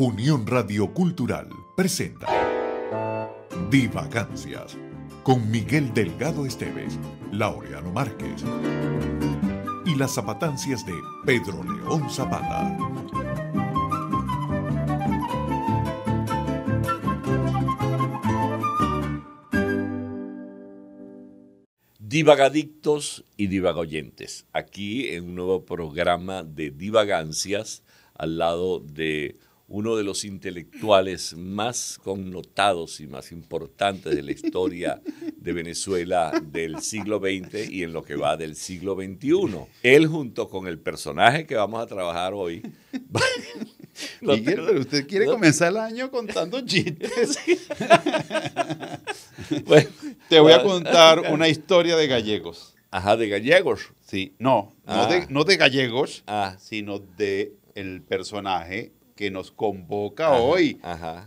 Unión Radio Cultural presenta Divagancias con Miguel Delgado Esteves, Laureano Márquez y las zapatancias de Pedro León Zapata. Divagadictos y divagoyentes, aquí en un nuevo programa de divagancias al lado de uno de los intelectuales más connotados y más importantes de la historia de Venezuela del siglo XX y en lo que va del siglo XXI. Él junto con el personaje que vamos a trabajar hoy. usted quiere comenzar el año contando chistes. te voy a contar una historia de gallegos. Ajá, de gallegos. Sí, no, no, de, ah. gallegos, ah. sino de el personaje que nos convoca hoy,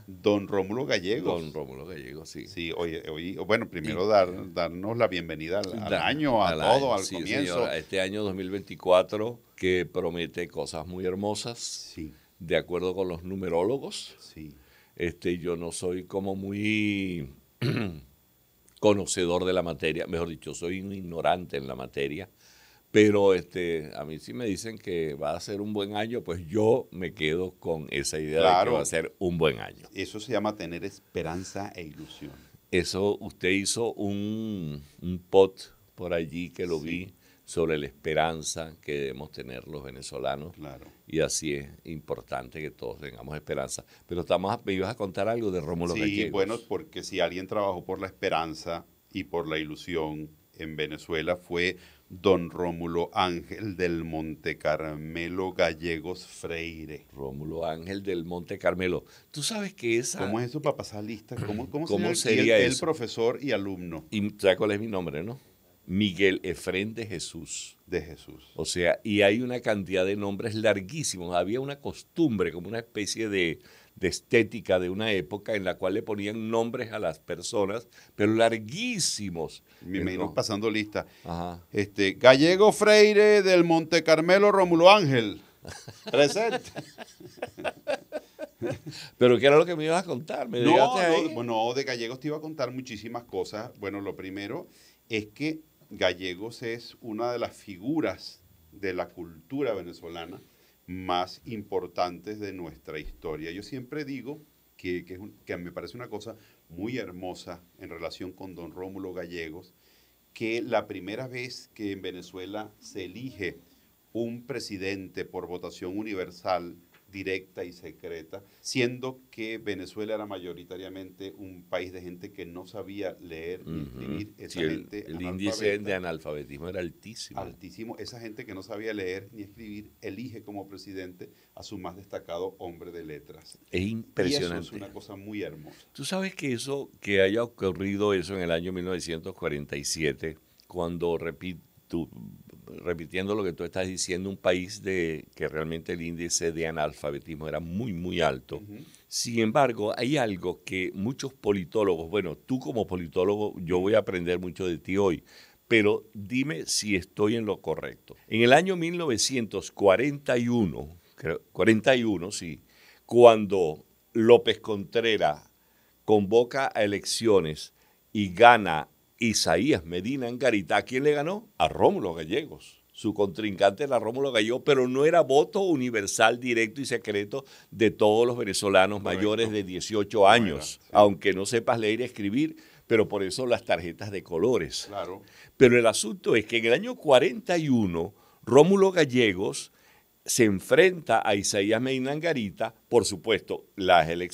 don Rómulo Gallegos. Don Rómulo Gallegos, sí. Sí, hoy, bueno, primero dar, eh, darnos la bienvenida al, año, a al todo, al comienzo. este año 2024 que promete cosas muy hermosas, sí. de acuerdo con los numerólogos. Sí. Este, yo no soy como muy conocedor de la materia, mejor dicho, soy un ignorante en la materia pero este, a mí sí me dicen que va a ser un buen año, pues yo me quedo con esa idea de que va a ser un buen año. Eso se llama tener esperanza e ilusión. Eso, usted hizo un, un pot por allí que lo vi sobre la esperanza que debemos tener los venezolanos. Claro. Y así es importante que todos tengamos esperanza. Pero estamos, me ibas a contar algo de Rómulo Sí, bueno, porque si alguien trabajó por la esperanza y por la ilusión en Venezuela fue don Rómulo Ángel del Monte Carmelo Gallegos Freire. Rómulo Ángel del Monte Carmelo. Tú sabes que esa... ¿Cómo es eso para pasar lista? ¿Cómo, eh, cómo, cómo sería, el, profesor y alumno? Y sabes cuál es mi nombre, ¿no? Miguel Efrén de Jesús. De Jesús. O sea, y hay una cantidad de nombres larguísimos. Había una costumbre, como una especie de de estética de una época en la cual le ponían nombres a las personas, pero larguísimos. Me iban pasando lista. Ajá. Este, Gallego Freire del Monte Carmelo Rómulo Ángel. Presente. Pero ¿qué era lo que me ibas a contar? no, bueno, de Gallegos te iba a contar muchísimas cosas. Bueno, lo primero es que Gallegos es una de las figuras de la cultura venezolana más importantes de nuestra historia. Yo siempre digo que, me parece una cosa muy hermosa en relación con don Rómulo Gallegos, que la primera vez que en Venezuela se elige un presidente por votación universal, directa y secreta, siendo que Venezuela era mayoritariamente un país de gente que no sabía leer ni escribir. el, índice de analfabetismo era altísimo. Altísimo. Esa gente que no sabía leer ni escribir elige como presidente a su más destacado hombre de letras. Es impresionante. Y eso es una cosa muy hermosa. Tú sabes que eso, que haya ocurrido eso en el año 1947, cuando, repito, tú, repitiendo lo que tú estás diciendo, un país de, que realmente el índice de analfabetismo era muy, muy alto. Sin embargo, hay algo que muchos politólogos, bueno, tú como politólogo, yo voy a aprender mucho de ti hoy, pero dime si estoy en lo correcto. En el año 1941, 41, sí, cuando López Contreras convoca a elecciones y gana Isaías Medina Angarita, ¿a ¿Quién le ganó? A Rómulo Gallegos. Su contrincante era Rómulo Gallegos, pero no era voto universal, directo y secreto de todos los venezolanos mayores de 18 años, aunque no sepas leer y escribir, pero por eso las tarjetas de colores. Claro. Pero el asunto es que en el año 41, Rómulo Gallegos se enfrenta a Isaías Medina Angarita, por supuesto, el,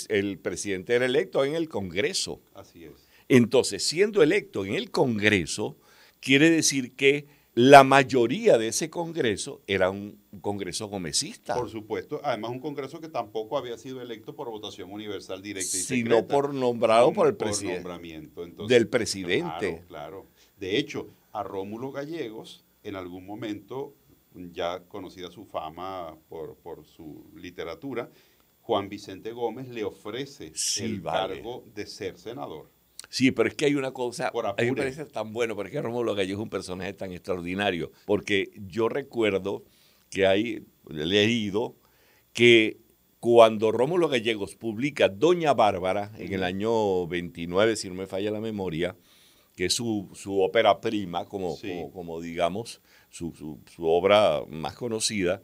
el, presidente era electo en el Congreso. Así es. Entonces, siendo electo en el Congreso, quiere decir que la mayoría de ese Congreso era un Congreso gomecista. Por supuesto, además un Congreso que tampoco había sido electo por votación universal directa y sino por nombrado por el presidente. Por nombramiento Entonces, del presidente. Claro, claro. De hecho, a Rómulo Gallegos, en algún momento, ya conocida su fama por, su literatura, Juan Vicente Gómez le ofrece el cargo de ser senador. Sí, pero es que hay una cosa, a mí me parece tan bueno, porque Rómulo Gallegos es un personaje tan extraordinario, porque yo recuerdo que hay leído que cuando Rómulo Gallegos publica Doña Bárbara en el año 29, si no me falla la memoria, que es su, ópera prima, como, como, digamos, su, su, obra más conocida,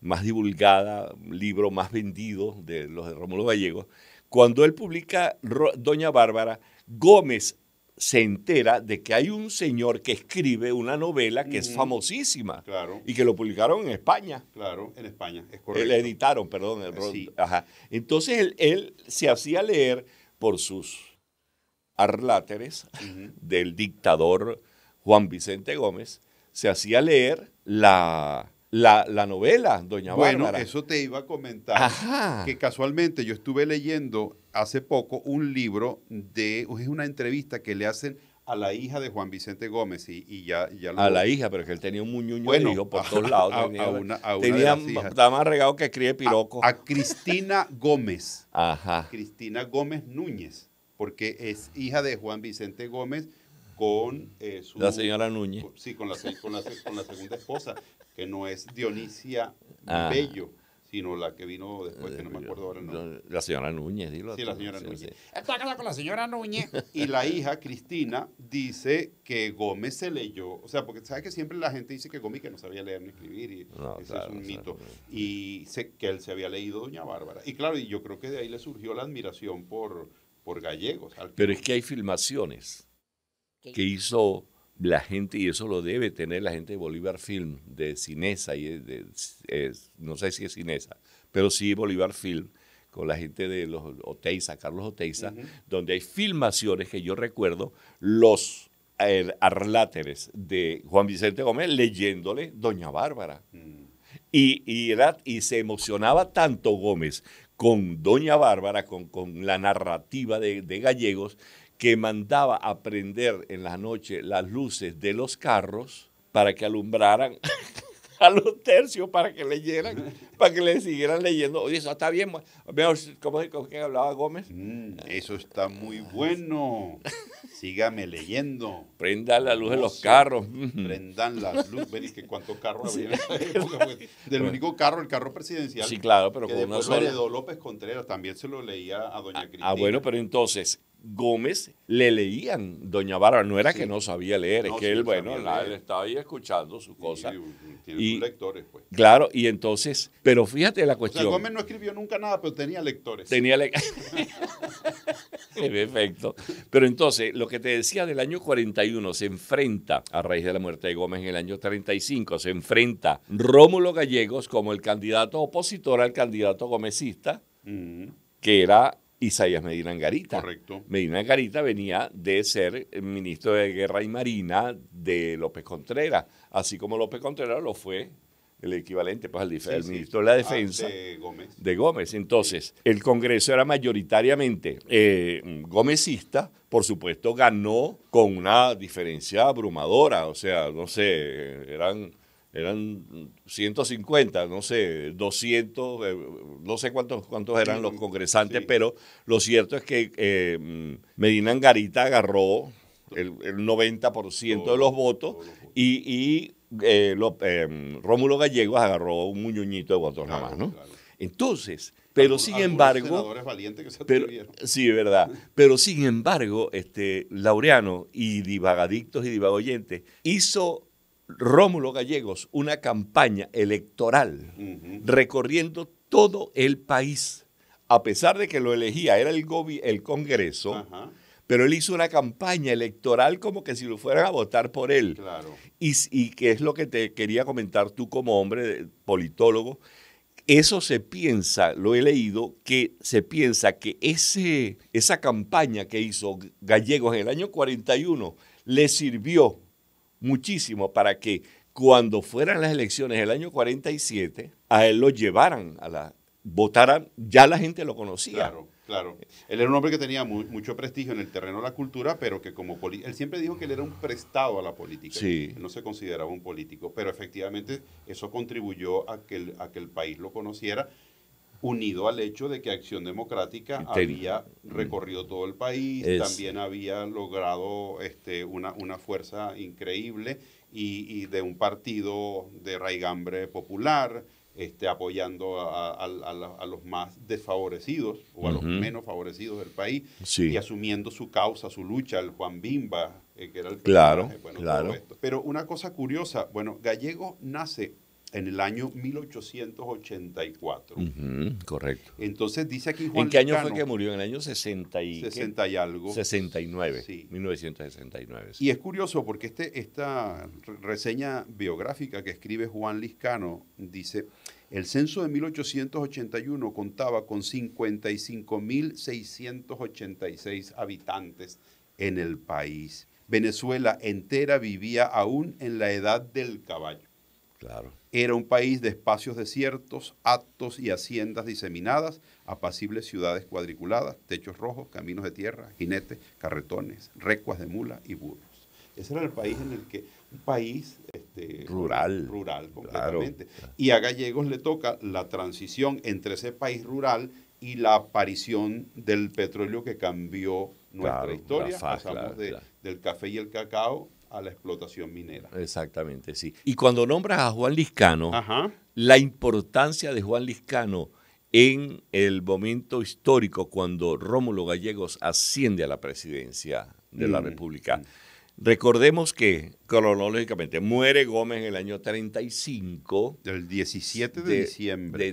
más divulgada, libro más vendido de los de Rómulo Gallegos, cuando él publica Doña Bárbara, Gómez se entera de que hay un señor que escribe una novela que es famosísima y que lo publicaron en España. Claro, en España, es correcto. La editaron, perdón. El eh, Ajá. Entonces él, se hacía leer por sus arláteres del dictador Juan Vicente Gómez, se hacía leer la, novela, Doña Bueno, eso te iba a comentar. Que casualmente yo estuve leyendo hace poco un libro de, es una entrevista que le hacen a la hija de Juan Vicente Gómez y, ya, ya A la hija, pero que él tenía un muñuño de hijo por todos lados. tenía, una, más regado que escribe piroco. A, Cristina Gómez. Ajá. Cristina Gómez Núñez, porque es hija de Juan Vicente Gómez con eh, su... La señora Núñez. sí, con la, segunda esposa, que no es Dionisia ah. Bello sino la que vino después, que no me eh, acuerdo ahora La señora Núñez, dilo. Sí, la señora Núñez. Está con la señora Núñez. Y la hija, Cristina, dice que Gómez se leyó. O sea, porque sabes que siempre la gente dice que Gómez que no sabía leer ni escribir, y eso es un mito. Y que él se había leído Doña Bárbara. Y claro, yo creo que de ahí le surgió la admiración por, por gallegos. Pero es que hay filmaciones que hizo la gente, y eso lo debe tener la gente de Bolívar Film, de Cinesa, y no sé si es Cinesa, pero sí Bolívar Film, con la gente de los Oteiza, Carlos Oteiza, donde hay filmaciones que yo recuerdo, los eh, arláteres de Juan Vicente Gómez leyéndole Doña Bárbara. Mm. y, y se emocionaba tanto Gómez con Doña Bárbara, con, la narrativa de, de Gallegos, que mandaba a prender en la noche las luces de los carros para que alumbraran a los tercios, para que leyeran, para que le siguieran leyendo. Oye, eso está bien. ¿Cómo con que hablaba Gómez? Mm, eso está muy bueno. Sígame leyendo. Prendan la luz de los carros. Prendan las luz. Veréis que cuántos carros había en esa época. Pues. del único carro, el carro presidencial. Sí, claro, pero con una sola. López Contreras también se lo leía a doña Cristina. Ah, ah, bueno, pero entonces, Gómez le leían Doña Bárbara. No era que no sabía leer, es que él, bueno, él estaba ahí escuchando su cosa. Y, lectores, pues. Claro, y entonces, pero fíjate la cuestión. Gómez no escribió nunca nada, pero tenía lectores. Tenía lectores. Efecto. Pero entonces, lo que te decía del año 41 se enfrenta, a raíz de la muerte de Gómez en el año 35, se enfrenta Rómulo Gallegos como el candidato opositor al candidato gomecista, que era Isaías Medina Garita Correcto. Medina Garita venía de ser ministro de Guerra y Marina de López Contreras, así como López Contreras lo fue el equivalente pues, al ministro de la ah, Defensa de, Gómez. Entonces, el Congreso era mayoritariamente eh, por supuesto ganó con una diferencia abrumadora, o sea, no sé, eran eran 150, no sé, 200, eh, no sé cuántos, cuántos eran los congresantes, pero lo cierto es que eh, Medina Angarita agarró el, 90% de los votos y, y eh, Rómulo Gallegos agarró un muñoñito de votos nada más, ¿no? Entonces, pero sin embargo. Que se pero, sí, verdad. Pero sin embargo, este, Laureano y divagadictos y divagoyentes hizo Rómulo Gallegos una campaña electoral recorriendo todo el país, a pesar de que lo elegía, era el, el Congreso, pero él hizo una campaña electoral como que si lo fueran a votar por él. Y, que es lo que te quería comentar tú como hombre politólogo, eso se piensa, lo he leído, que se piensa que ese, esa campaña que hizo Gallegos en el año 41 le sirvió muchísimo para que cuando fueran las elecciones del año 47, a él lo llevaran a la votaran, ya la gente lo conocía. Claro, claro. Él era un hombre que tenía mucho prestigio en el terreno de la cultura, pero que como él siempre dijo que él era un prestado a la política. no se consideraba un político, pero efectivamente eso contribuyó a que a que el país lo conociera unido al hecho de que Acción Democrática había mm. recorrido todo el país, también había logrado este, una, una fuerza increíble y, de un partido de raigambre popular, este, apoyando a, los más desfavorecidos o a los menos favorecidos del país y asumiendo su causa, su lucha, el Juan Bimba, eh, que era el... Claro, claro. Pero una cosa curiosa, bueno, Gallego nace en el año 1884. correcto. Entonces dice aquí Juan ¿En qué año fue que murió? En el año 60 y, 60 y algo. 69, sí. 1969. Y es curioso porque este, esta reseña biográfica que escribe Juan Liscano dice, el censo de 1881 contaba con 55.686 habitantes en el país. Venezuela entera vivía aún en la edad del caballo. Era un país de espacios desiertos, actos y haciendas diseminadas, apacibles ciudades cuadriculadas, techos rojos, caminos de tierra, jinetes, carretones, recuas de mula y burros. Ese era el país en el que, un país este, rural. Rural, completamente. Y a Gallegos le toca la transición entre ese país rural y la aparición del petróleo que cambió nuestra historia. Pasamos del café y el cacao a la explotación minera. Exactamente, sí. Y cuando nombras a Juan Liscano, la importancia de Juan Liscano en el momento histórico cuando Rómulo Gallegos asciende a la presidencia de la mm, República. Mm. Recordemos que cronológicamente muere Gómez en el año 35. El 17 de, diciembre.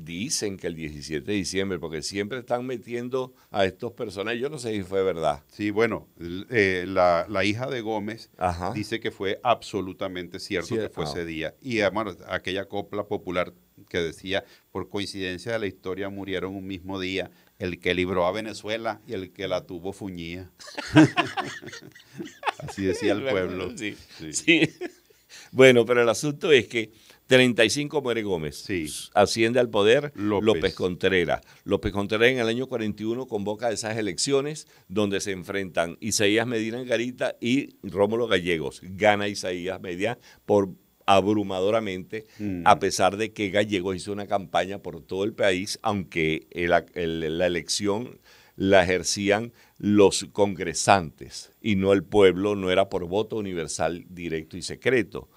dicen que el 17 de diciembre, porque siempre están metiendo a estos personajes. Yo no sé si fue verdad. Sí, bueno, eh, la, hija de Gómez dice que fue absolutamente cierto que fue ah, ese día. Y además, aquella copla popular que decía, por coincidencia de la historia murieron un mismo día el que libró a Venezuela y el que la tuvo fuñía. Así decía el pueblo. Bueno, pero el asunto es que 35 muere Gómez. Asciende al poder López. Contreras. López Contreras en el año 41 convoca esas elecciones donde se enfrentan Isaías Medina Garita y Rómulo Gallegos. Gana Isaías Medina por abrumadoramente, a mm. pesar de que Gallego hizo una campaña por todo el país, aunque la elección la ejercían los congresantes y no el pueblo, no era por voto universal directo y secreto.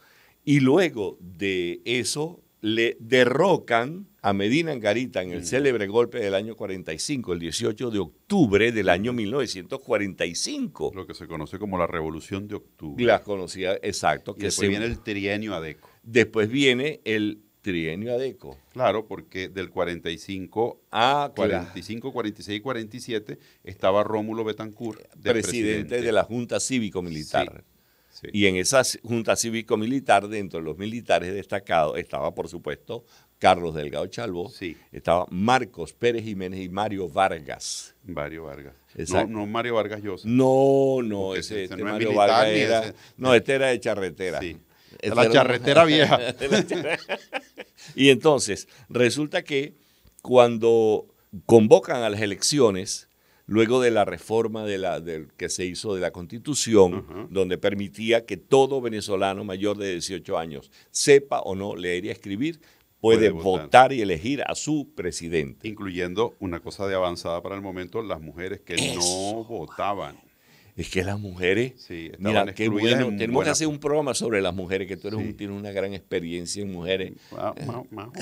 Y luego de eso, le derrocan a Medina Angarita en el mm. célebre golpe del año 45, el 18 de octubre del año 1945. Lo que se conoce como la Revolución de Octubre. Las conocía, exacto. Que después viene el trienio ADECO. Después viene el trienio ADECO. Claro, porque del 45 a 45, 46 y 47 ah, estaba Rómulo Betancourt, presidente, de la Junta Cívico-Militar. Y en esa junta cívico-militar, dentro de los militares destacados, estaba, por supuesto, Carlos Delgado Chalvo, estaba Marcos Pérez Jiménez y Mario Vargas. Mario Vargas. No, no Mario Vargas Llosa. No, no, ese, este Mario Vargas era, no, este era de charretera. Sí. la charretera vieja. y entonces, resulta que cuando convocan a las elecciones, luego de la reforma de la, que se hizo de la Constitución, donde permitía que todo venezolano mayor de 18 años sepa o no leer y escribir, puede, votar. y elegir a su presidente. Incluyendo una cosa de avanzada para el momento, las mujeres que no votaban. Es que las mujeres, sí, mira, qué bueno, tenemos que hacer un programa sobre las mujeres, que tú tienes una gran experiencia en mujeres. más, o menos.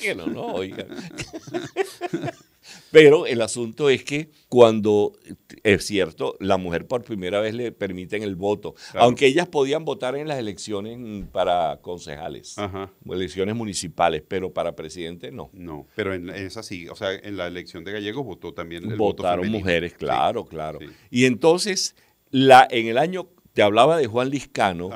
que no, no, oiga. Pero el asunto es que cuando, es cierto, la mujer por primera vez le permiten el voto, aunque ellas podían votar en las elecciones para concejales, elecciones municipales, pero para presidente no. No, pero en esa sí, o sea, en la elección de gallegos votó también el Votaron mujeres, claro, claro. Y entonces, la, en el año te hablaba de Juan Liscano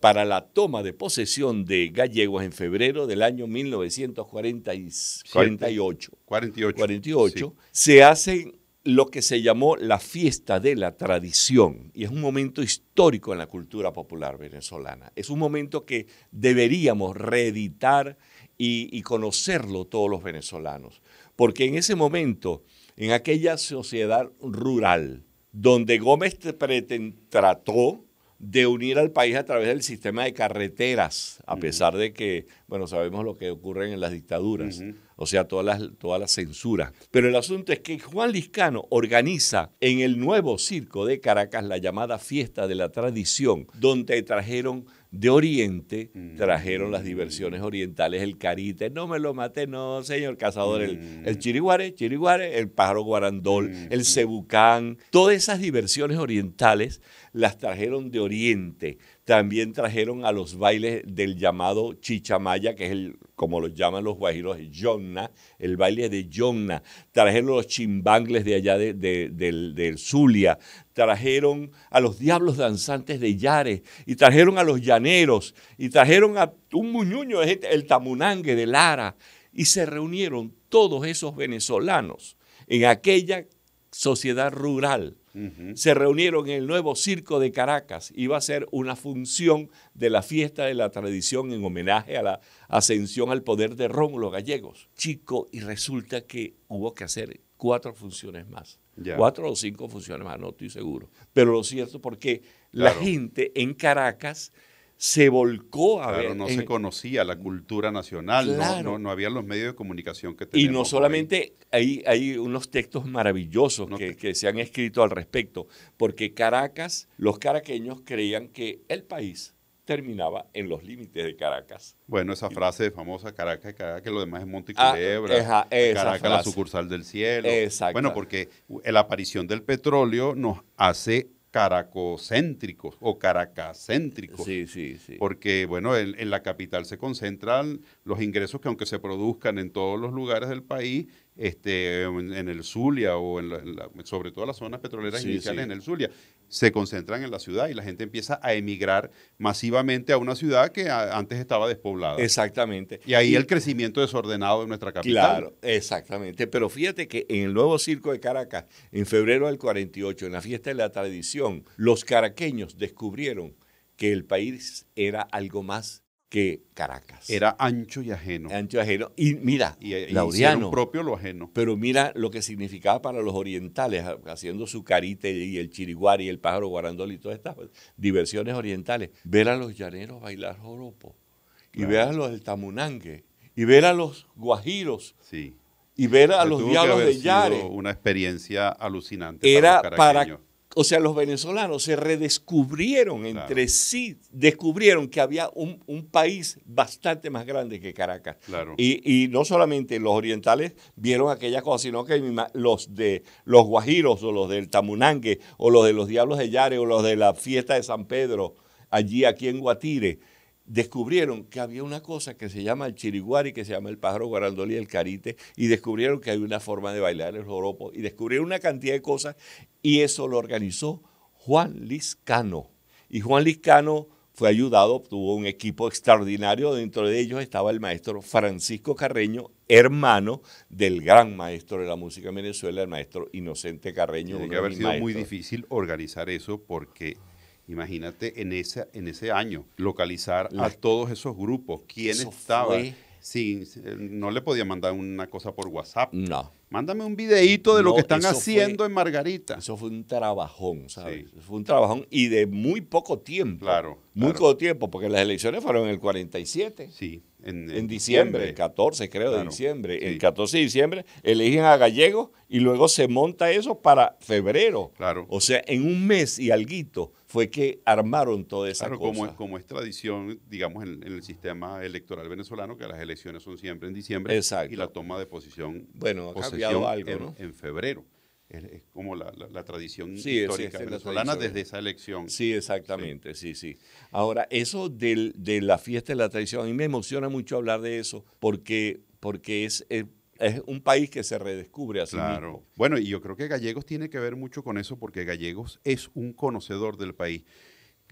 para la toma de posesión de Gallegos en febrero del año 1948. 48. 48. Se hace lo que se llamó la fiesta de la tradición y es un momento histórico en la cultura popular venezolana. Es un momento que deberíamos reeditar y, y conocerlo todos los venezolanos, porque en ese momento, en aquella sociedad rural, donde Gómez trató de unir al país a través del sistema de carreteras, a pesar de que, bueno, sabemos lo que ocurre en las dictaduras o sea, todas las, todas censuras. Pero el asunto es que Juan Liscano organiza en el nuevo circo de Caracas la llamada fiesta de la tradición, donde trajeron de Oriente, mm. trajeron las diversiones orientales, el carite, no me lo maté, no, señor cazador, mm. el, chiriguare, chiriguare, el pájaro guarandol, mm, el cebucán, todas esas diversiones orientales las trajeron de Oriente también trajeron a los bailes del llamado chichamaya, que es el, como lo llaman los guajiros, yonna, el baile de yonna. Trajeron los chimbangles de allá de, del, Zulia. Trajeron a los diablos danzantes de Yare, Y trajeron a los llaneros. Y trajeron a un muñuño, el tamunangue de Lara. Y se reunieron todos esos venezolanos en aquella sociedad rural se reunieron en el nuevo Circo de Caracas. Iba a ser una función de la fiesta de la tradición en homenaje a la ascensión al poder de Rómulo Gallegos. Chico, y resulta que hubo que hacer cuatro funciones más. Cuatro o cinco funciones más, no estoy seguro. Pero lo cierto porque la gente en Caracas se volcó a claro, ver. no se conocía la cultura nacional, no, no, había los medios de comunicación que tenían. Y no solamente hay, hay unos textos maravillosos que, se han escrito al respecto, porque Caracas, los caraqueños creían que el país terminaba en los límites de Caracas. Bueno, esa frase famosa, Caracas, Caracas, lo demás es Monte ah, Culebra, Caracas, la sucursal del cielo. Exacto. Bueno, porque la aparición del petróleo nos hace caracocéntricos o caracacéntricos. Sí, sí, sí. Porque, bueno, en, en, la capital se concentran los ingresos que aunque se produzcan en todos los lugares del país este, en, el Zulia o en, sobre todo las zonas petroleras iniciales en el Zulia, se concentran en la ciudad y la gente empieza a emigrar masivamente a una ciudad que antes estaba despoblada. Exactamente. Y ahí el crecimiento desordenado de nuestra capital. Claro, exactamente. Pero fíjate que en el nuevo circo de Caracas, en febrero del 48, en la fiesta de la tradición, los caraqueños descubrieron que el país era algo más que Caracas. Era ancho y ajeno. Ancho y ajeno. Y mira, y, y propio lo ajeno. Pero mira lo que significaba para los orientales, haciendo su carite y el chiriguar y el pájaro guarandol y todas estas pues, diversiones orientales. Ver a los llaneros bailar joropo. Y ver a los del Tamunangue. Y ver a los guajiros. Sí. Y ver a los diablos de Yare. Una experiencia alucinante. Era para o sea, los venezolanos se redescubrieron entre sí, descubrieron que había un, país bastante más grande que Caracas. Y, no solamente los orientales vieron aquella cosa, sino que los de los guajiros o los del Tamunangue o los de los Diablos de Yare o los de la fiesta de San Pedro, allí aquí en Guatire, descubrieron que había una cosa que se llama el chiriguari, que se llama el pájaro guarandoli, el carite, y descubrieron que hay una forma de bailar el joropo, y descubrieron una cantidad de cosas, y eso lo organizó Juan Liscano. Y Juan Liscano fue ayudado, tuvo un equipo extraordinario, dentro de ellos estaba el maestro Francisco Carreño, hermano del gran maestro de la música en Venezuela, el maestro Inocente Carreño. Tiene que haber sido muy difícil organizar eso porque Imagínate en ese, en ese año, localizar a todos esos grupos, quién estaba. sin no le podía mandar una cosa por WhatsApp. No. Mándame un videíto de lo que están haciendo en Margarita. Eso fue un trabajón, ¿sabes? Fue un trabajón y de muy poco tiempo. Claro. Muy poco tiempo, porque las elecciones fueron en el 47. Sí. En, diciembre, el 14 creo de diciembre. El 14 de diciembre eligen a Gallegos y luego se monta eso para febrero. Claro. O sea, en un mes y alguito fue que armaron toda esa cosa. Como es, como es tradición, digamos, en, el sistema electoral venezolano, que las elecciones son siempre en diciembre y la toma de posición bueno, ha cambiado algo, en, en febrero. Es, como la, tradición histórica este, venezolana desde esa elección. Sí, exactamente, sí, sí. Ahora, eso de la fiesta de la tradición, a mí me emociona mucho hablar de eso, porque, porque es, eh, es un país que se redescubre así claro. Bueno, y yo creo que Gallegos tiene que ver mucho con eso porque Gallegos es un conocedor del país.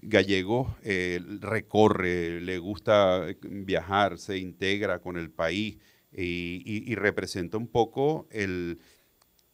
Gallegos eh, recorre, le gusta eh, viajar, se integra con el país y, representa un poco el,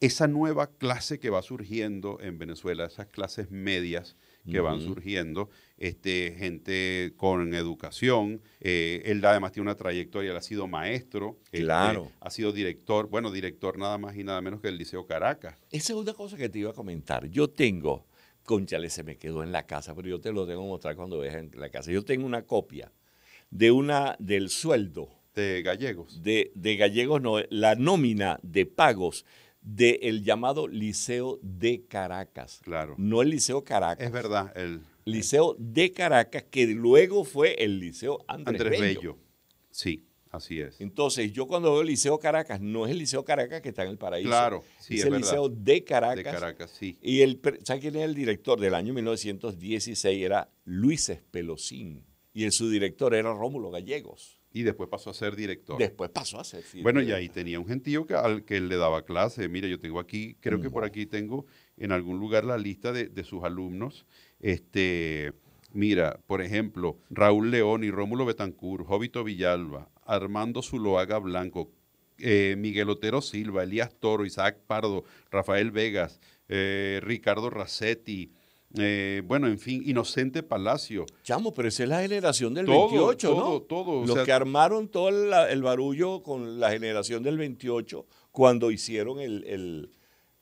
esa nueva clase que va surgiendo en Venezuela, esas clases medias que van surgiendo, este, gente con educación. Eh, él además tiene una trayectoria, él ha sido maestro, este, claro. ha sido director, bueno, director nada más y nada menos que el Liceo Caracas. Esa es una cosa que te iba a comentar. Yo tengo, conchale, se me quedó en la casa, pero yo te lo tengo que mostrar cuando veas en la casa. Yo tengo una copia de una, del sueldo. De gallegos. De, de gallegos, no, la nómina de pagos del llamado Liceo de Caracas. Claro. No el Liceo Caracas. Es verdad. El Liceo de Caracas, que luego fue el Liceo Andrés, Bello. Sí, así es. Entonces, yo cuando veo el Liceo Caracas, no es el Liceo Caracas que está en el paraíso. Claro, es, el Liceo de Caracas. De Caracas, sí. Y el, ¿sabe quién es el director? Del año 1916 era Luis Espelosín. Y el subdirector era Rómulo Gallegos. Y después pasó a ser director. Después pasó a ser Bueno, y ahí tenía un gentío que, al que él le daba clase. Mira, yo tengo aquí, creo que por aquí tengo en algún lugar la lista de, sus alumnos. Este, mira, por ejemplo, Raúl León y Rómulo Betancourt, Jovito Villalba, Armando Zuloaga Blanco, eh, Miguel Otero Silva, Elías Toro, Isaac Pardo, Rafael Vegas, eh, Ricardo Racetti, eh, bueno, en fin, Inocente Palacio. Chamo, pero esa es la generación del 28, ¿no? Todo, Los que armaron todo el, barullo con la generación del 28 cuando hicieron el, el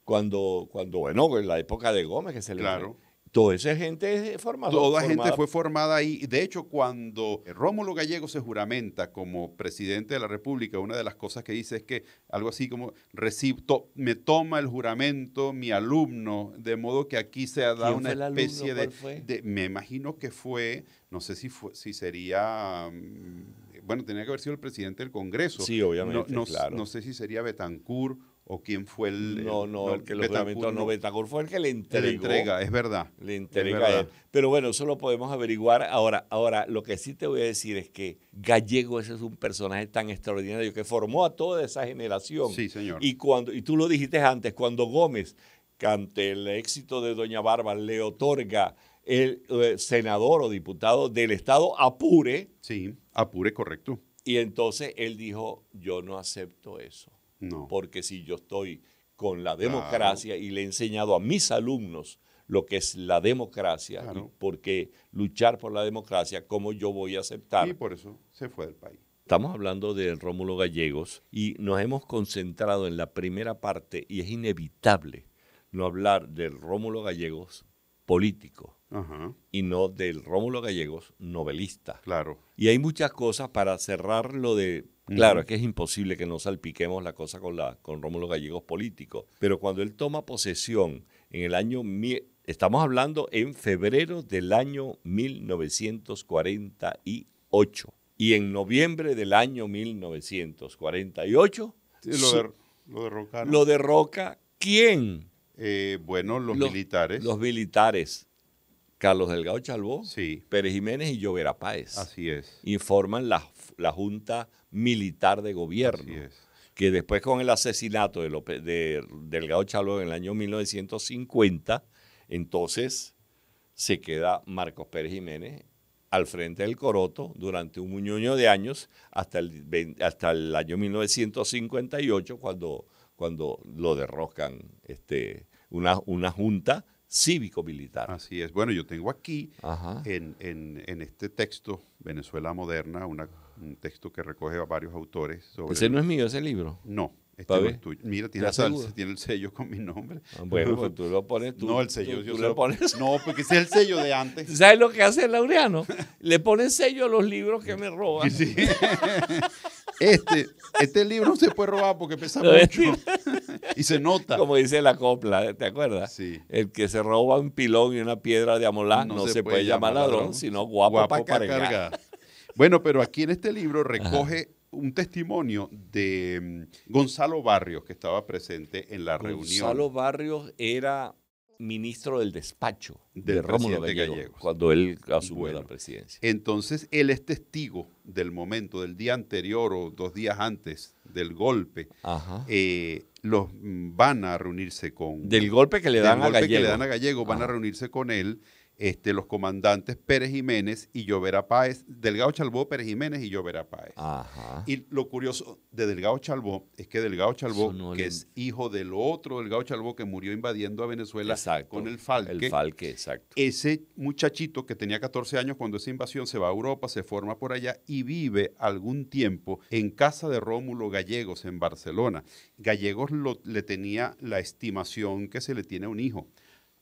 cuando, cuando, bueno, en la época de Gómez, que se claro. Toda esa gente es eh, formada. Toda gente fue formada ahí. De hecho, cuando eh, Rómulo Gallego se juramenta como presidente de la República, una de las cosas que dice es que algo así como recibo, me toma el juramento mi alumno, de modo que aquí se ha dado una especie de, Me imagino que fue, no sé si, si sería... Mm, bueno, tenía que haber sido el presidente del Congreso. Sí, obviamente. No, no sé si sería Betancourt o quién fue el. No, no, el que lo no, fue el que le entregó. Le entrega, es verdad. Le entrega Pero bueno, eso lo podemos averiguar. Ahora, ahora, lo que sí te voy a decir es que Gallego ese es un personaje tan extraordinario que formó a toda esa generación. Sí, señor. Y, cuando, y tú lo dijiste antes, cuando Gómez, ante el éxito de Doña Barba, le otorga el eh, senador o diputado del Estado Apure. Sí, Apure, correcto. Y entonces él dijo, yo no acepto eso. No. Porque si yo estoy con la democracia y le he enseñado a mis alumnos lo que es la democracia, porque luchar por la democracia, cómo yo voy a aceptar. Y por eso se fue del país. Estamos hablando del Rómulo Gallegos y nos hemos concentrado en la primera parte y es inevitable no hablar del Rómulo Gallegos político y no del Rómulo Gallegos novelista. Claro. Y hay muchas cosas para cerrar lo de Claro, es que es imposible que no salpiquemos la cosa con, con Rómulo Gallegos político, pero cuando él toma posesión en el año, estamos hablando en febrero del año 1948, y en noviembre del año 1948 lo, lo, derrocaron. lo, derroca quién? Eh, bueno, los, militares. Los militares. Carlos Delgado Chalbó, Pérez Jiménez y Llovera Páez. Así es. Informan la, la Junta militar de gobierno. Que después con el asesinato de, de Delgado Chalón en el año 1950, entonces se queda Marcos Pérez Jiménez al frente del Coroto durante un muñoño de años hasta el, hasta el año 1958 cuando, cuando lo derrocan este, una, una junta cívico-militar. Así es. Bueno, yo tengo aquí en, en, este texto, Venezuela Moderna, una un texto que recoge a varios autores ¿Ese no es mío, ese libro? No, este es tuyo. Mira, tiene, el, sello con mi nombre. Ah, bueno, pues tú lo pones tú. No, el sello. yo No, porque ese es el sello de antes. ¿Sabes lo que hace el Laureano? Le pone sello a los libros que me roban. Este, este libro no se puede robar porque pesa mucho. y se nota. Como dice la copla, ¿te acuerdas? Sí. El que se roba un pilón y una piedra de amolá no, se, puede, llamar ladrón, sino guapo, guapo bueno, pero aquí en este libro recoge un testimonio de mm, Gonzalo Barrios, que estaba presente en la reunión. Gonzalo Barrios era ministro del despacho de Rómulo Gallegos. cuando él asumió la presidencia. Entonces, él es testigo del momento, del día anterior o dos días antes del golpe. Eh, los mm, van a reunirse con... Del golpe que le dan, a Gallego. Que le dan a Gallego. van a reunirse con él este, los comandantes Pérez Jiménez y Llovera Páez, Delgado Chalbó, Pérez Jiménez y Llovera Páez. Ajá. Y lo curioso de Delgado Chalbó es que Delgado Chalbó, que es hijo del otro Delgado Chalbó que murió invadiendo a Venezuela con el Falque. exacto. Ese muchachito que tenía 14 años cuando esa invasión se va a Europa, se forma por allá y vive algún tiempo en casa de Rómulo Gallegos en Barcelona. Gallegos le tenía la estimación que se le tiene a un hijo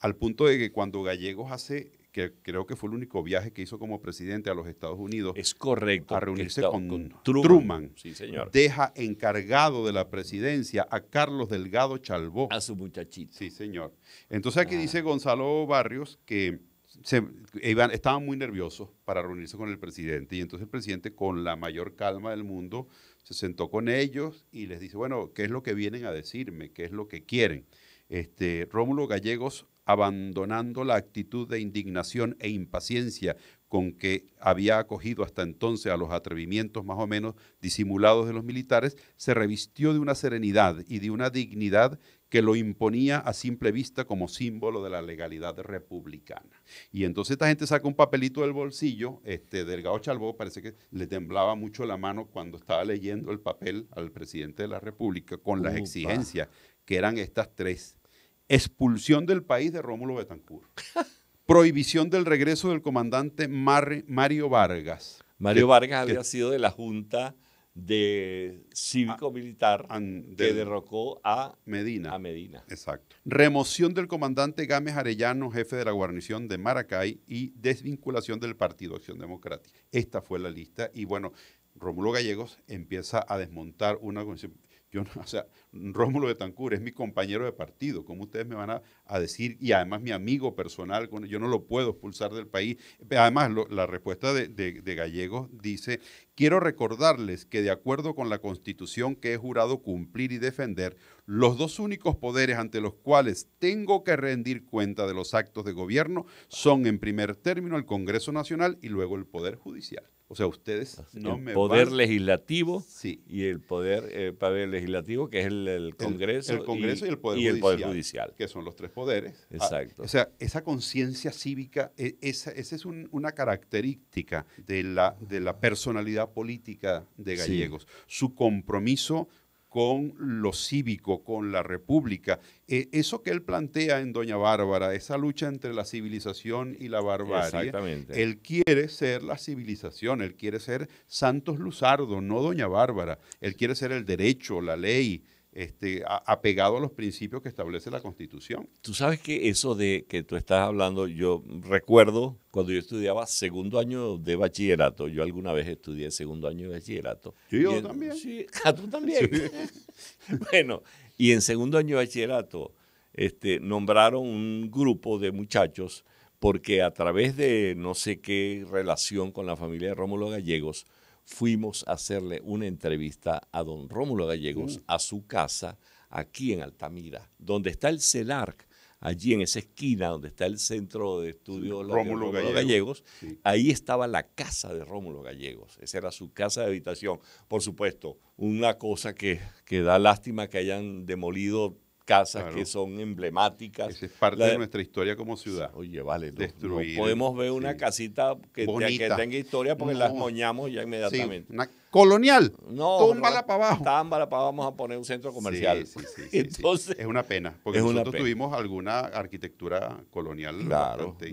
al punto de que cuando Gallegos hace, que creo que fue el único viaje que hizo como presidente a los Estados Unidos, es correcto, a reunirse con, Truman, sí, señor. deja encargado de la presidencia a Carlos Delgado Chalbó. A su muchachito. Sí, señor. Entonces aquí ah. dice Gonzalo Barrios que estaban muy nerviosos para reunirse con el presidente y entonces el presidente con la mayor calma del mundo se sentó con ellos y les dice, bueno, ¿qué es lo que vienen a decirme? ¿Qué es lo que quieren? Este, Rómulo Gallegos abandonando la actitud de indignación e impaciencia con que había acogido hasta entonces a los atrevimientos más o menos disimulados de los militares, se revistió de una serenidad y de una dignidad que lo imponía a simple vista como símbolo de la legalidad republicana. Y entonces esta gente saca un papelito del bolsillo, este, Delgado Chalbó parece que le temblaba mucho la mano cuando estaba leyendo el papel al presidente de la República con las exigencias que eran estas tres expulsión del país de Rómulo Betancourt, prohibición del regreso del comandante Mario Vargas. Mario Vargas había sido de la Junta de Cívico-Militar ah, que derrocó a Medina. a Medina. Exacto. Remoción del comandante Gámez Arellano, jefe de la guarnición de Maracay, y desvinculación del Partido Acción Democrática. Esta fue la lista y bueno, Rómulo Gallegos empieza a desmontar una yo no, o sea, Rómulo Betancourt es mi compañero de partido. como ustedes me van a, decir? Y además mi amigo personal, yo no lo puedo expulsar del país. Además, la respuesta de, de Gallegos dice, quiero recordarles que de acuerdo con la Constitución que he jurado cumplir y defender, los dos únicos poderes ante los cuales tengo que rendir cuenta de los actos de gobierno son en primer término el Congreso Nacional y luego el Poder Judicial. O sea, ustedes no el poder legislativo y el poder, eh, poder legislativo, que es el, Congreso. El, Congreso y, el poder judicial, Que son los tres poderes. Ah, Exacto. o sea, esa conciencia cívica, e, esa, es una característica de la, de la personalidad política de Gallegos. Su compromiso con lo cívico, con la república. Eh, eso que él plantea en Doña Bárbara, esa lucha entre la civilización y la barbarie, Exactamente. él quiere ser la civilización, él quiere ser Santos Luzardo, no Doña Bárbara, él quiere ser el derecho, la ley, este, apegado a los principios que establece la Constitución. Tú sabes que eso de que tú estás hablando, yo recuerdo cuando yo estudiaba segundo año de bachillerato, yo alguna vez estudié segundo año de bachillerato. Yo, yo también. Sí, tú también. bueno, y en segundo año de bachillerato este, nombraron un grupo de muchachos porque a través de no sé qué relación con la familia de Rómulo Gallegos, fuimos a hacerle una entrevista a don Rómulo Gallegos mm. a su casa aquí en Altamira, donde está el CELARC, allí en esa esquina donde está el centro de estudio Rómulo, Rómulo Gallegos, ahí estaba la casa de Rómulo Gallegos, esa era su casa de habitación. Por supuesto, una cosa que, que da lástima que hayan demolido casas que son emblemáticas. Esa es parte de nuestra historia como ciudad. Oye, vale, Destruir, no, podemos ver una casita que, tenga historia porque la las moñamos ya inmediatamente. una colonial. No, tómbala para abajo. Tómbala para abajo, vamos a poner un centro comercial. Sí, sí, sí, Entonces, Es una pena, porque nosotros tuvimos alguna arquitectura colonial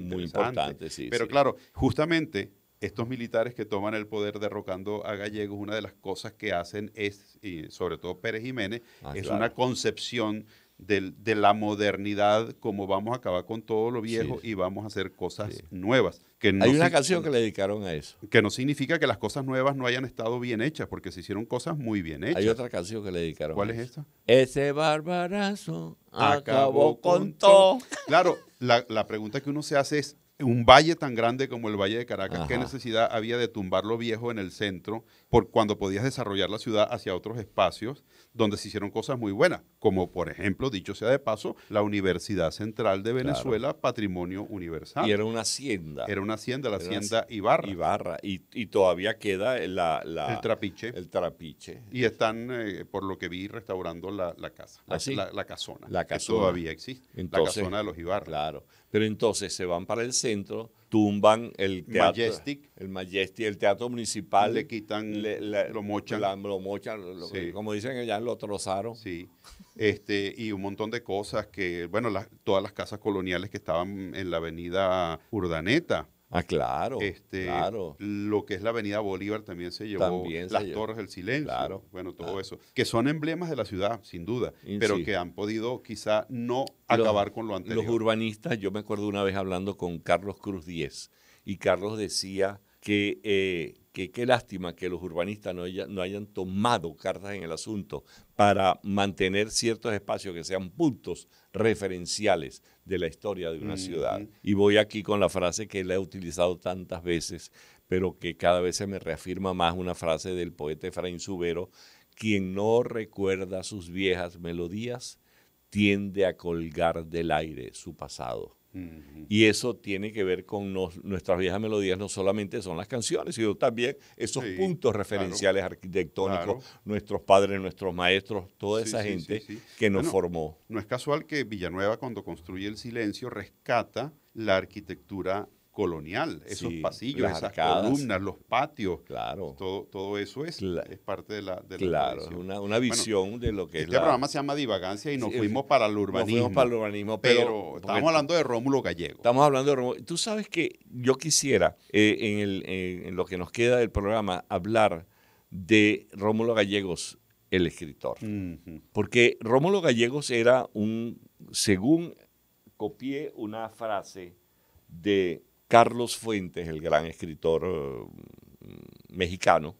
muy importante. Pero claro, justamente estos militares que toman el poder derrocando a gallegos, una de las cosas que hacen es, sobre todo Pérez Jiménez, ah, es una concepción de, la modernidad, como vamos a acabar con todo lo viejo y vamos a hacer cosas nuevas. Que no Hay una canción que le dedicaron a eso. Que no significa que las cosas nuevas no hayan estado bien hechas, porque se hicieron cosas muy bien hechas. Hay otra canción que le dedicaron. ¿Cuál es esta? Ese barbarazo acabó, con, todo. Claro, la, la pregunta que uno se hace es, un valle tan grande como el Valle de Caracas, ¿qué necesidad había de tumbar lo viejo en el centro por cuando podías desarrollar la ciudad hacia otros espacios donde se hicieron cosas muy buenas? Como por ejemplo, dicho sea de paso, la Universidad Central de Venezuela, patrimonio universal. Y era una hacienda. Era una hacienda, la hacienda Ibarra. Ibarra, y, todavía queda la, el trapiche. El trapiche. Y están, eh, por lo que vi, restaurando la, casa, ah, la, casona. La casona. Que todavía existe. la casona de los Ibarra. Claro. Pero entonces se van para el centro, tumban el teatro. Majestic. El Majestic, el teatro municipal. Le quitan, la, lo como dicen allá, lo trozaron. Sí, este, y un montón de cosas que, bueno, las, todas las casas coloniales que estaban en la avenida Urdaneta, Ah, claro, este, claro. Lo que es la Avenida Bolívar también se llevó. las Torres del Silencio. Claro, bueno, todo eso. Que son emblemas de la ciudad, sin duda, pero que han podido quizá no acabar con lo anterior. Los urbanistas, yo me acuerdo una vez hablando con Carlos Cruz Díez, y Carlos decía que eh, que qué lástima que los urbanistas no, no hayan tomado cartas en el asunto para mantener ciertos espacios que sean puntos referenciales de la historia de una ciudad. Y voy aquí con la frase que la he utilizado tantas veces, pero que cada vez se me reafirma más una frase del poeta Efraín Subero, quien no recuerda sus viejas melodías tiende a colgar del aire su pasado. Y eso tiene que ver con nuestras viejas melodías, no solamente son las canciones, sino también esos puntos referenciales arquitectónicos, nuestros padres, nuestros maestros, toda esa gente que nos formó. No es casual que Villanueva cuando construye el silencio rescata la arquitectura colonial, esos pasillos, esas columnas, los patios, claro. todo, todo eso es, es parte de la... una, visión de lo que este es... Este programa se llama Divagancia y nos fuimos para el urbanismo. Nos fuimos para el urbanismo, pero... estamos hablando de Rómulo Gallegos Estamos hablando de Rómulo... Tú sabes que yo quisiera, eh, eh, en, lo que nos queda del programa, hablar de Rómulo Gallegos, el escritor. Porque Rómulo Gallegos era un, según copié una frase de Carlos Fuentes, el gran escritor eh, mexicano,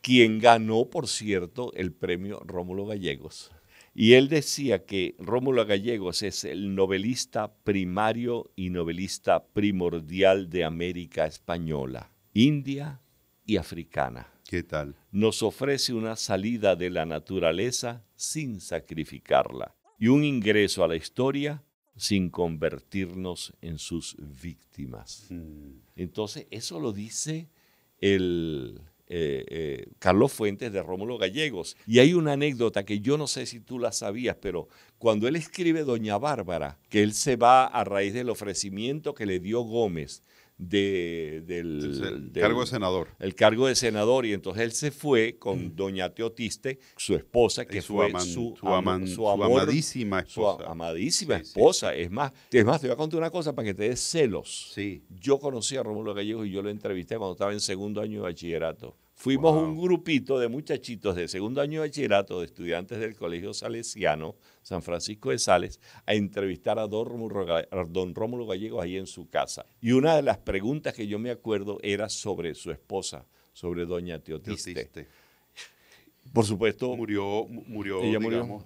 quien ganó, por cierto, el premio Rómulo Gallegos. Y él decía que Rómulo Gallegos es el novelista primario y novelista primordial de América Española, India y Africana. ¿Qué tal? Nos ofrece una salida de la naturaleza sin sacrificarla y un ingreso a la historia sin convertirnos en sus víctimas. Mm. Entonces, eso lo dice el eh, eh, Carlos Fuentes de Rómulo Gallegos. Y hay una anécdota que yo no sé si tú la sabías, pero cuando él escribe Doña Bárbara, que él se va a raíz del ofrecimiento que le dio Gómez de, del, cargo de senador. El cargo de senador. Y entonces él se fue con mm. doña Teotiste, su esposa, que fue su, amadísima esposa. amadísima esposa. Es, más, más, te voy a contar una cosa para que te des celos. Sí. Yo conocí a Romulo Gallegos y yo lo entrevisté cuando estaba en segundo año de bachillerato. Fuimos un grupito de muchachitos de segundo año de bachillerato, de estudiantes del Colegio Salesiano San Francisco de Sales, a entrevistar a don Rómulo Gallegos ahí en su casa. Y una de las preguntas que yo me acuerdo era sobre su esposa, sobre doña Teotiste. Por supuesto. Murió, murió,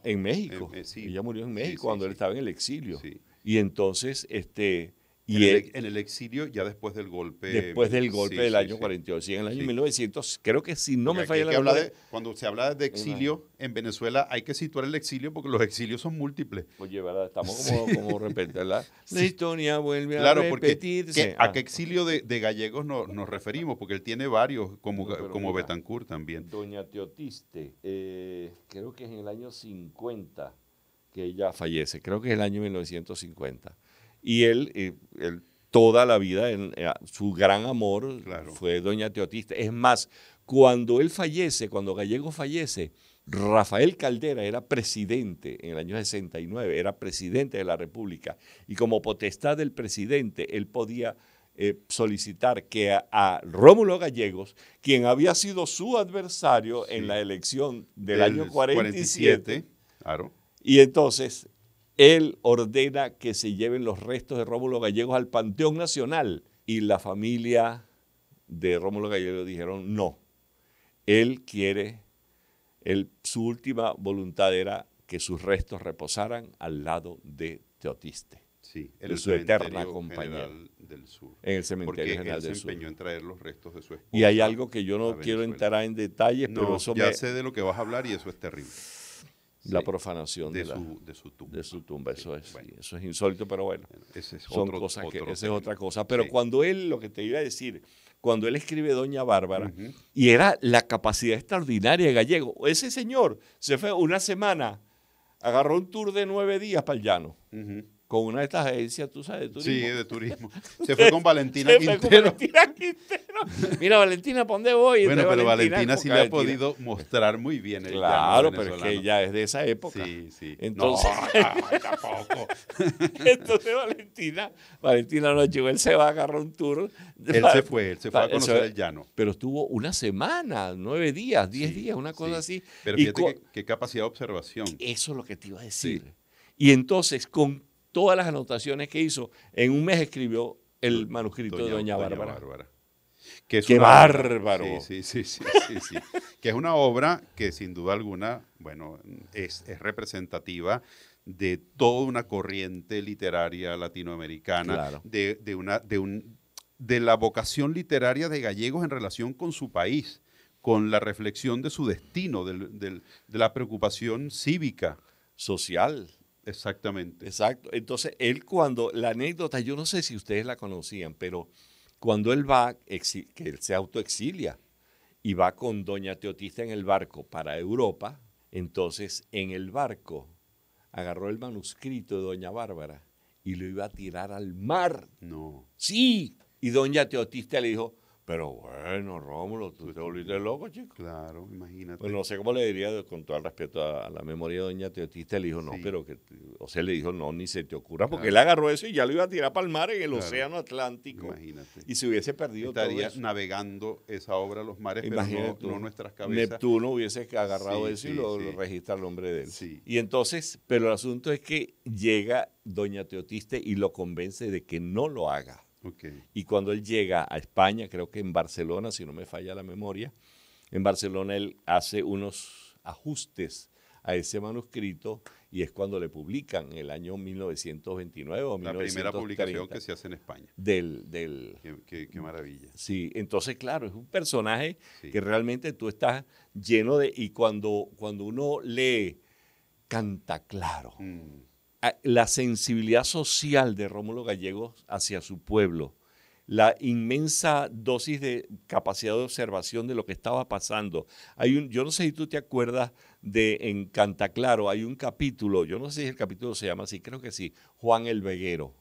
en México. Eh, eh, ella murió en México cuando él estaba en el exilio. Y entonces, este, y e en, el, exilio ya después del golpe. Después del golpe del año 48. en el año 1900, creo que si no me falla la memoria. cuando se habla de exilio en Venezuela, hay que situar el exilio porque los exilios son múltiples. Oye, ¿verdad? Estamos como, como ¿verdad? La historia vuelve a repetirse. Porque, ¿A ah. qué exilio de, gallegos nos referimos? Porque él tiene varios, como, como Betancourt también. Doña Teotiste, eh, creo que es en el año 50 que ella fallece. Creo que es el año 1950 y él, toda la vida, eh, su gran amor fue Doña Teotista. Es más, cuando él fallece, cuando Gallego fallece, Rafael Caldera era presidente en el año 69, era presidente de la República. Y como potestad del presidente, él podía eh, solicitar que a, Rómulo Gallegos, quien había sido su adversario en la elección del, año 47, claro. y entonces él ordena que se lleven los restos de Rómulo Gallegos al Panteón Nacional y la familia de Rómulo Gallegos dijeron no. Él quiere, su última voluntad era que sus restos reposaran al lado de Teotiste. Sí, en el su eterna Del sur, en el cementerio general del se empeñó en traer los restos de su esposa. Y hay algo que yo no quiero entrar en detalles, pero eso ya sé de lo que vas a hablar y eso es terrible la profanación de, su, tumba. Eso, es, insólito, pero bueno, es son cosas que, esa es otra cosa. Pero cuando él, lo que te iba a decir, cuando él escribe Doña Bárbara, y era la capacidad extraordinaria de Gallego, ese señor se fue una semana, agarró un tour de nueve días para el llano con una de estas agencias, tú sabes, de turismo. Sí, de turismo. Se fue con Valentina Quintero. Valentina Quintero. Mira, Valentina, ¿pónde voy? Bueno, pero Valentina, sí le ha podido mostrar muy bien el Claro, pero es que ya es de esa época. Sí, sí. Entonces, no, tampoco. Entonces Valentina, Valentina no llegó, él se va a agarrar un tour. Él se fue, él se fue a conocer el llano. Pero estuvo una semana, nueve días, diez días, una cosa así. Pero fíjate qué capacidad de observación. Eso es lo que te iba a decir. Y entonces, ¿con todas las anotaciones que hizo. En un mes escribió el manuscrito de Doña, Bárbara. Que es ¡Qué bárbaro! Sí, sí, sí, que es una obra que sin duda alguna, bueno, es, representativa de toda una corriente literaria latinoamericana, de, una, de, un, de la vocación literaria de gallegos en relación con su país, con la reflexión de su destino, de la preocupación cívica. Social. Exactamente. Exacto. Entonces, él cuando, la anécdota, yo no sé si ustedes la conocían, pero cuando él va, que él se autoexilia y va con doña Teotista en el barco para Europa, entonces en el barco agarró el manuscrito de doña Bárbara y lo iba a tirar al mar. No. Sí. Y doña Teotista le dijo, pero bueno, Rómulo, tú, te volviste loco, chico. Claro, imagínate. Pues no sé cómo le diría, con todo el respeto a, la memoria de doña Teotista, le dijo, no, pero que, o sea, le dijo, no, ni se te ocurra, porque él agarró eso y ya lo iba a tirar para el mar en el Océano Atlántico. Imagínate. Y se hubiese perdido Estaría navegando esa obra a los mares, imagínate, pero no, no, nuestras cabezas. Neptuno hubiese agarrado eso y lo, registra el hombre de él. Y entonces, pero el asunto es que llega doña Teotiste y lo convence de que no lo haga. Y cuando él llega a España, creo que en Barcelona, si no me falla la memoria, en Barcelona él hace unos ajustes a ese manuscrito y es cuando le publican el año 1929 o La primera publicación que se hace en España. Del, del qué, maravilla. Sí, entonces claro, es un personaje que realmente tú estás lleno de... Y cuando, cuando uno lee, canta claro. Mm la sensibilidad social de Rómulo Gallegos hacia su pueblo, la inmensa dosis de capacidad de observación de lo que estaba pasando. Hay un, yo no sé si tú te acuerdas de en Cantaclaro, hay un capítulo, yo no sé si el capítulo se llama así, creo que sí, Juan el Veguero.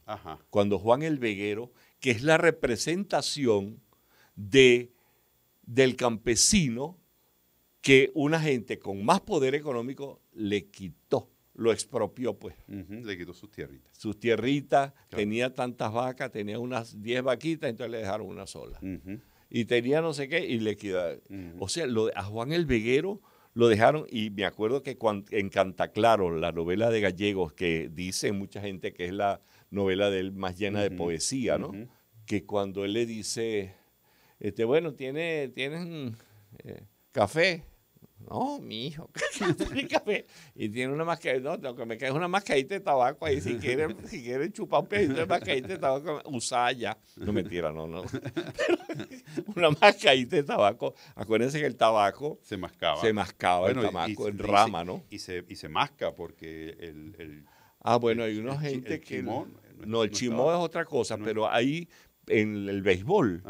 Cuando Juan el Veguero, que es la representación de, del campesino que una gente con más poder económico le quitó lo expropió, pues. Le quitó sus tierritas. Sus tierritas, tenía tantas vacas, tenía unas 10 vaquitas, entonces le dejaron una sola. Y tenía no sé qué, y le quedó. O sea, lo, a Juan el Veguero lo dejaron, y me acuerdo que cuando, en Cantaclaro, la novela de Gallegos, que dice mucha gente que es la novela de él más llena de poesía, ¿no? Que cuando él le dice, este, bueno, tiene, tienes eh, café, no, mi hijo, Y tiene una mascarita, no, tengo que me cae una mascarita de tabaco ahí. Si quieren, si quieren chupar un pedido de mascarita de tabaco, usá ya. No mentira, no, no. una mascarita de tabaco. Acuérdense que el tabaco. Se mascaba. Se mascaba el tabaco en rama, ¿no? Y se, y se masca porque el. ah, bueno, hay una gente el, que. no, el chimón es otra cosa, pero ahí en el béisbol.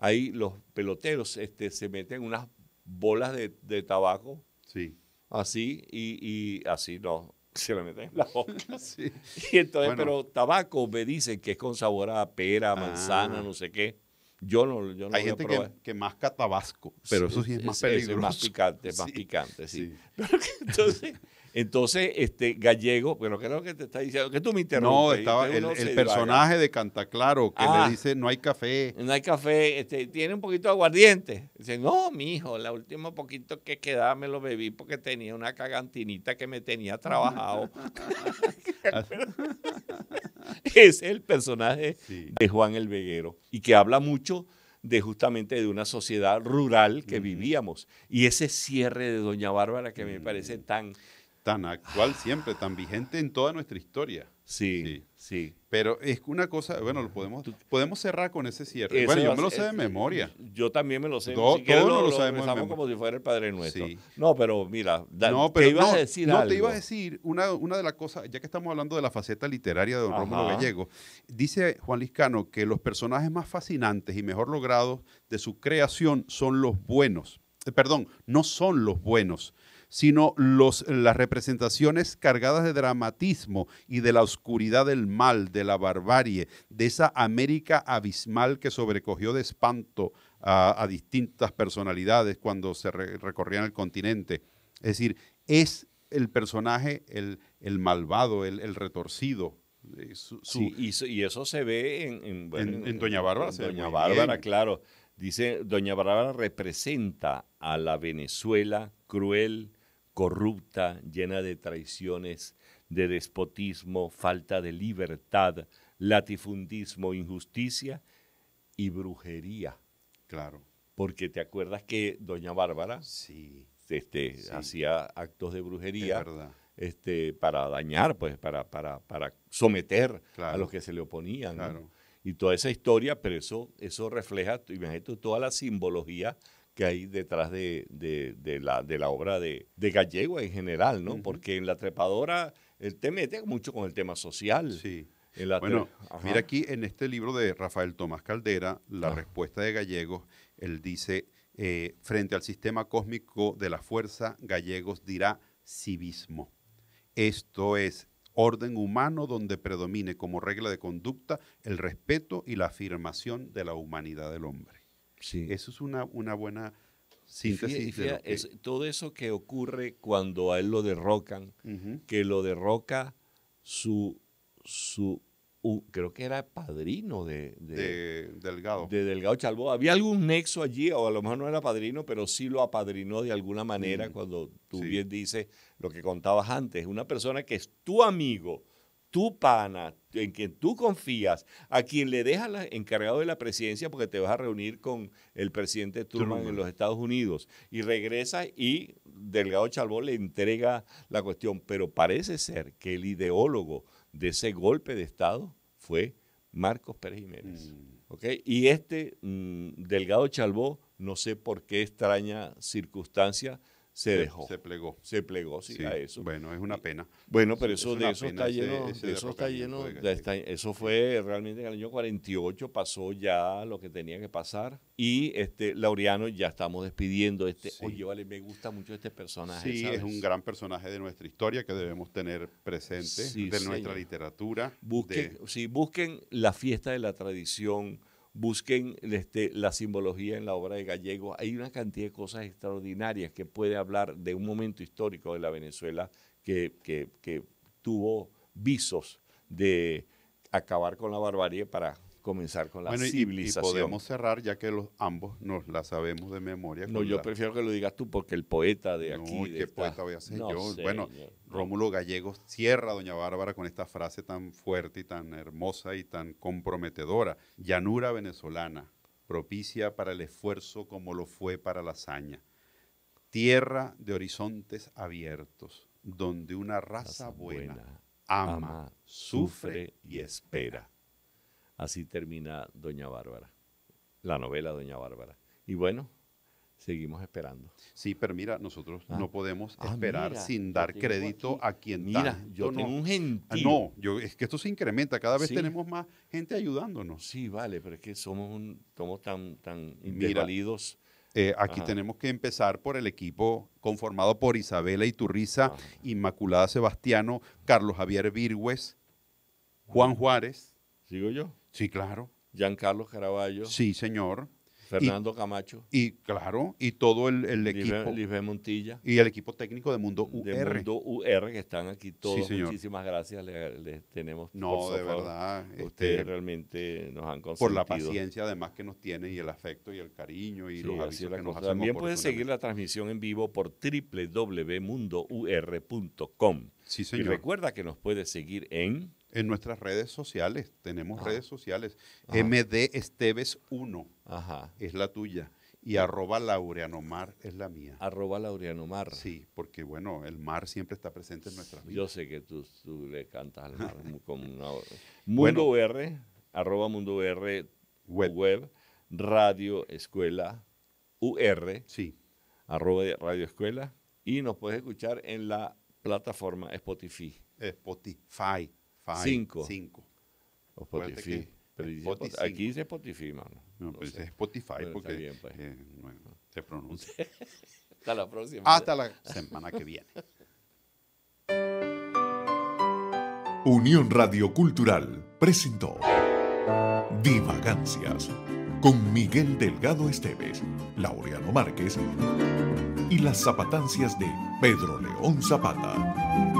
Ahí los peloteros este, se meten unas bolas de, de tabaco. Sí. Así y, y, así no. Se le meten en la boca. sí. Y entonces, pero tabaco me dicen que es con sabor a pera, ah. manzana, no sé qué. Yo no, yo no Hay gente que, que, masca tabasco, pero eso sí es más Es más picante, es más sí, picante, sí. Pero entonces, entonces, este Gallego, pero creo que te está diciendo que tú me interrumpes. No, estaba el, personaje de Cantaclaro que le ah. dice no hay café. No hay café, este, tiene un poquito de aguardiente. Dice, no, mi hijo, la último poquito que quedaba me lo bebí porque tenía una cagantinita que me tenía trabajado. es el personaje de Juan el Veguero y que habla mucho de justamente de una sociedad rural que vivíamos y ese cierre de Doña Bárbara que me parece mm. tan tan actual siempre, tan vigente en toda nuestra historia. Sí, sí, Pero es una cosa, bueno, lo podemos, podemos cerrar con ese cierre. bueno, yo me lo sé de eh, memoria. Yo también me lo sé. todos lo, sabemos como si fuera el Padre Nuestro. No, pero mira, te ibas a decir no, te iba a decir una, de las cosas, ya que estamos hablando de la faceta literaria de don Gallego, dice Juan Liscano que los personajes más fascinantes y mejor logrados de su creación son los buenos. Eh, perdón, no son los buenos, sino los, las representaciones cargadas de dramatismo y de la oscuridad del mal, de la barbarie, de esa América abismal que sobrecogió de espanto a, distintas personalidades cuando se recorrían el continente. Es decir, es el personaje, el, malvado, el, retorcido, eh, sí, y, eso se ve en, en, Doña Bárbara. Doña Bárbara, claro. Dice, Doña Bárbara representa a la Venezuela cruel, corrupta, llena de traiciones, de despotismo, falta de libertad, latifundismo, injusticia y brujería. Claro. Porque te acuerdas que doña Bárbara sí, este, hacía actos de brujería este, para dañar, pues, para, para, para someter a los que se le oponían. Y toda esa historia, pero eso, eso refleja, toda la simbología que hay detrás de, la, de la, obra de, Gallego en general, ¿no? Porque en la trepadora él te mete mucho con el tema social. Sí. bueno, mira aquí en este libro de Rafael Tomás Caldera, La ah. respuesta de Gallegos, él dice, eh, frente al sistema cósmico de la fuerza, Gallegos dirá civismo. Esto es orden humano donde predomine como regla de conducta el respeto y la afirmación de la humanidad del hombre. Eso es una, buena síntesis. todo eso que ocurre cuando a él lo derrocan, que lo derroca su, su creo que era padrino de, Delgado. De Delgado Chalbó. Había algún nexo allí, o a lo mejor no era padrino, pero sí lo apadrinó de alguna manera cuando tú bien dices lo que contabas antes. Una persona que es tu amigo, tu pana, en quien tú confías, a quien le dejas encargado de la presidencia porque te vas a reunir con el presidente Truman, en los Estados Unidos y regresa y Delgado Chalbó le entrega la cuestión. Pero parece ser que el ideólogo de ese golpe de Estado fue Marcos Pérez Jiménez. Mm. Y este mm, Delgado Chalbó, no sé por qué extraña circunstancia, se dejó. Se plegó. Se plegó, sí, a eso. Bueno, es una pena. Bueno, pero eso, de eso está lleno, eso de eso fue realmente en el año 48 pasó ya lo que tenía que pasar y este Laureano ya estamos despidiendo este, oye, vale, me gusta mucho este personaje. Sí, es un gran personaje de nuestra historia que debemos tener presente, de nuestra literatura. Busquen, sí, busquen la fiesta de la tradición busquen este, la simbología en la obra de Gallego. Hay una cantidad de cosas extraordinarias que puede hablar de un momento histórico de la Venezuela que tuvo visos de acabar con la barbarie para comenzar con la Y, podemos cerrar ya que los ambos nos la sabemos de memoria. No, yo prefiero que lo digas tú porque el poeta de aquí. No, ¿qué voy a ser yo? bueno, Rómulo Gallegos cierra, doña Bárbara, con esta frase tan fuerte y tan hermosa y tan comprometedora. Llanura venezolana, propicia para el esfuerzo como lo fue para la hazaña. Tierra de horizontes abiertos, donde una raza, buena, ama sufre y espera. Así termina Doña Bárbara, la novela Doña Bárbara. Y bueno, seguimos esperando. Sí, pero mira, nosotros ah. no podemos ah, esperar sin dar crédito a quien mira, yo no, tengo un ah, gentil. No, yo, es que esto se incrementa, cada vez tenemos más gente ayudándonos. Sí, vale, pero es que somos, un, somos tan, tan eh, aquí tenemos que empezar por el equipo conformado por Isabela Iturriza, Inmaculada Sebastiano, Carlos Javier Virgües, Juan Juárez. ¿Sigo yo? Sí, claro. Giancarlo Caraballo. Sí, señor. Fernando Camacho. Y claro, y todo el, equipo. Lisbeth Montilla. Y el equipo técnico de Mundo UR. De Mundo UR, que están aquí todos. Sí, Muchísimas gracias, les, tenemos. No, de verdad. Ustedes este, realmente nos han consentido. Por la paciencia, además, que nos tienen y el afecto y el cariño y los avisos que nos hacen También pueden este seguir la transmisión en vivo por www.mundour.com. Sí, señor. Y recuerda que nos puedes seguir en en nuestras redes sociales, tenemos ah. redes sociales. MD Esteves 1 es la tuya. Y arroba laureanomar es la mía. Arroba laureanomar. Sí, porque bueno, el mar siempre está presente en nuestras vidas. Yo sé que tú, le cantas al mar como una... Mundo bueno, arroba Mundo web, radio escuela UR. Sí. Arroba radio escuela. Y nos puedes escuchar en la plataforma Spotify. Spotify. 5. 5. Spotify. aquí dice Spotify, mano. No, es Spotify porque pues. eh, se pronuncia. Hasta la próxima. Hasta la semana que viene. Unión Radio Cultural presentó Divagancias con Miguel Delgado Esteves, Laureano Márquez y las zapatancias de Pedro León Zapata.